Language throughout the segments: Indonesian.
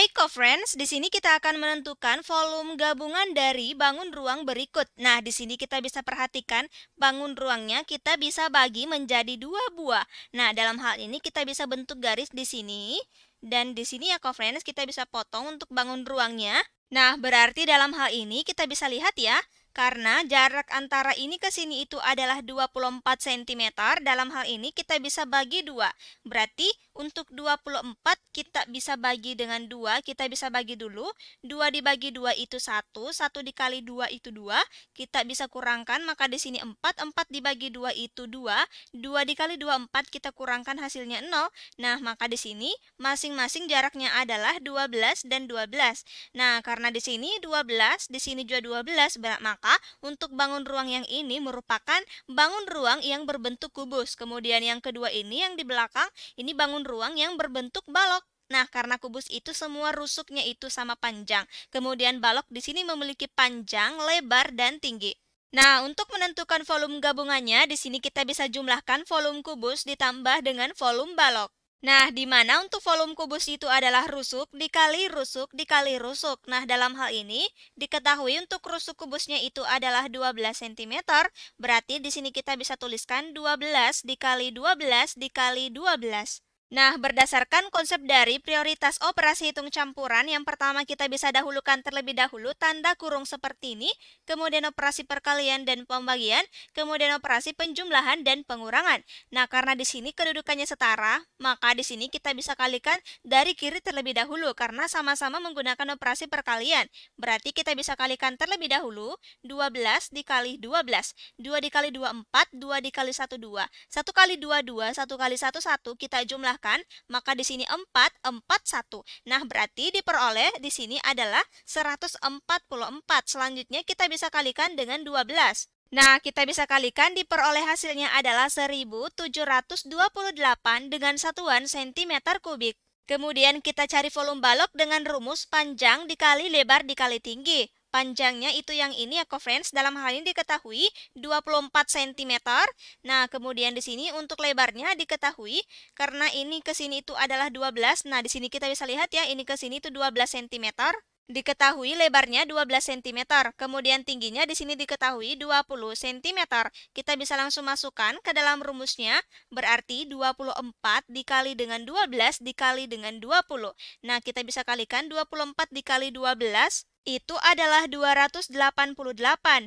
Hai kok friends di sini kita akan menentukan volume gabungan dari bangun ruang berikut. Nah, di sini kita bisa perhatikan bangun ruangnya kita bisa bagi menjadi dua buah. Nah, dalam hal ini kita bisa bentuk garis di sini. Dan di sini ya co-friends, kita bisa potong untuk bangun ruangnya. Nah, berarti dalam hal ini kita bisa lihat ya, karena jarak antara ini ke sini itu adalah 24 cm, dalam hal ini kita bisa bagi 2. Berarti untuk 24 kita bisa bagi dengan 2, kita bisa bagi dulu. 2 dibagi 2 itu 1, 1 dikali 2 itu 2, kita bisa kurangkan, maka di sini 4, 4 dibagi 2 itu 2, 2 dikali 2 4 kita kurangkan hasilnya 0. Nah, maka di sini masing-masing jaraknya adalah 12 dan 12. Nah, karena di sini 12, di sini juga 12, maka maka untuk bangun ruang yang ini merupakan bangun ruang yang berbentuk kubus. Kemudian yang kedua ini yang di belakang ini bangun ruang yang berbentuk balok. Nah, karena kubus itu semua rusuknya itu sama panjang. Kemudian balok di sini memiliki panjang, lebar, dan tinggi. Nah, untuk menentukan volume gabungannya, di sini kita bisa jumlahkan volume kubus ditambah dengan volume balok. Nah, di mana untuk volume kubus itu adalah rusuk dikali rusuk dikali rusuk. Nah, dalam hal ini diketahui untuk rusuk kubusnya itu adalah 12 cm, berarti di sini kita bisa tuliskan 12 dikali 12 dikali 12. Nah, berdasarkan konsep dari prioritas operasi hitung campuran, yang pertama kita bisa dahulukan terlebih dahulu tanda kurung seperti ini, kemudian operasi perkalian dan pembagian, kemudian operasi penjumlahan dan pengurangan. Nah, karena di sini kedudukannya setara, maka di sini kita bisa kalikan dari kiri terlebih dahulu karena sama-sama menggunakan operasi perkalian. Berarti kita bisa kalikan terlebih dahulu 12 dikali 12, 2 dikali 2 4, 2 dikali 1 2, 1 kali 2 2, 1 kali 1 1, kita jumlah dipecahkan, Maka di sini 4, 4, 1. Nah, berarti diperoleh di sini adalah 144. Selanjutnya kita bisa kalikan dengan 12. Nah, kita bisa kalikan diperoleh hasilnya adalah 1728 dengan satuan cm kubik. Kemudian kita cari volume balok dengan rumus panjang dikali lebar dikali tinggi. Panjangnya itu yang ini ya friends dalam hal ini diketahui 24 cm. Nah, kemudian di sini untuk lebarnya diketahui karena ini ke sini itu adalah 12. Nah, di sini kita bisa lihat ya ini ke sini itu 12 cm. Diketahui lebarnya 12 cm, kemudian tingginya di sini diketahui 20 cm. Kita bisa langsung masukkan ke dalam rumusnya, berarti 24 dikali dengan 12 dikali dengan 20. Nah, kita bisa kalikan 24 dikali 12 itu adalah 288.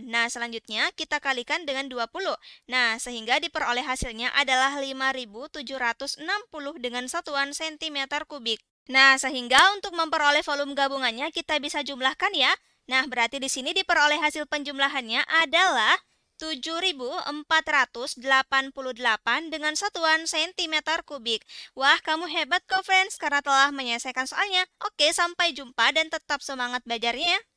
Nah, selanjutnya kita kalikan dengan 20. Nah, sehingga diperoleh hasilnya adalah 5760 dengan satuan sentimeter kubik. Nah, sehingga untuk memperoleh volume gabungannya kita bisa jumlahkan ya. Nah, berarti di sini diperoleh hasil penjumlahannya adalah 7.488 dengan satuan cm kubik. Wah, kamu hebat kok, friends, karena telah menyelesaikan soalnya. Oke, sampai jumpa dan tetap semangat belajarnya.